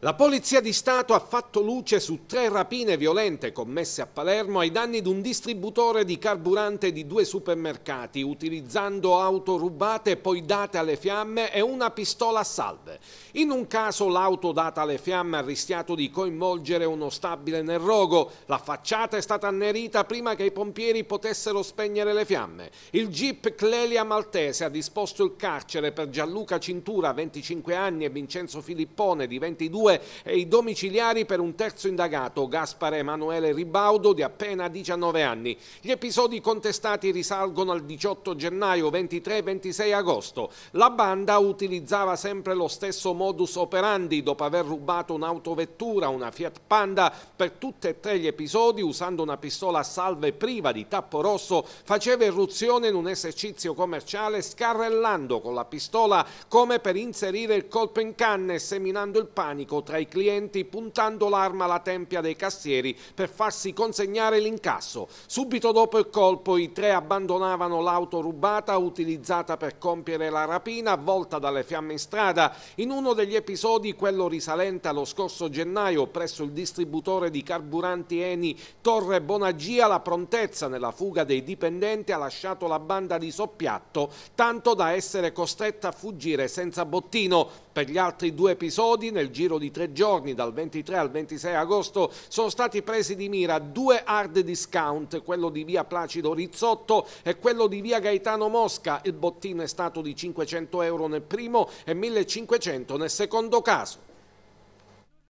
La Polizia di Stato ha fatto luce su tre rapine violente commesse a Palermo ai danni di un distributore di carburante di due supermercati utilizzando auto rubate poi date alle fiamme e una pistola a salve. In un caso l'auto data alle fiamme ha rischiato di coinvolgere uno stabile nel rogo, la facciata è stata annerita prima che i pompieri potessero spegnere le fiamme. Il jeep Clelia Maltese ha disposto il carcere per Gianluca Cintura, 25 anni, e Vincenzo Filippone, di 22 22 e eh, i domiciliari per un terzo indagato, Gaspare Emanuele Ribaudo, di appena 19 anni. Gli episodi contestati risalgono al 18 gennaio, 23 e 26 agosto. La banda utilizzava sempre lo stesso modus operandi dopo aver rubato un'autovettura, una Fiat Panda, per tutti e tre gli episodi usando una pistola a salve priva di tappo rosso faceva irruzione in un esercizio commerciale scarrellando con la pistola come per inserire il colpo in canne seminando il panico attacco tra i clienti puntando l'arma alla tempia dei cassieri per farsi consegnare l'incasso. Subito dopo il colpo i tre abbandonavano l'auto rubata utilizzata per compiere la rapina avvolta dalle fiamme in strada. In uno degli episodi, quello risalente allo scorso gennaio, presso il distributore di carburanti Eni Torre Bonagia, la prontezza nella fuga dei dipendenti ha lasciato la banda di soppiatto, tanto da essere costretta a fuggire senza bottino. Per gli altri due episodi, nel giro di di tre giorni, dal 23 al 26 agosto, sono stati presi di mira due hard discount, quello di via Placido Rizzotto e quello di via Gaetano Mosca. Il bottino è stato di 500 euro nel primo e 1500 nel secondo caso.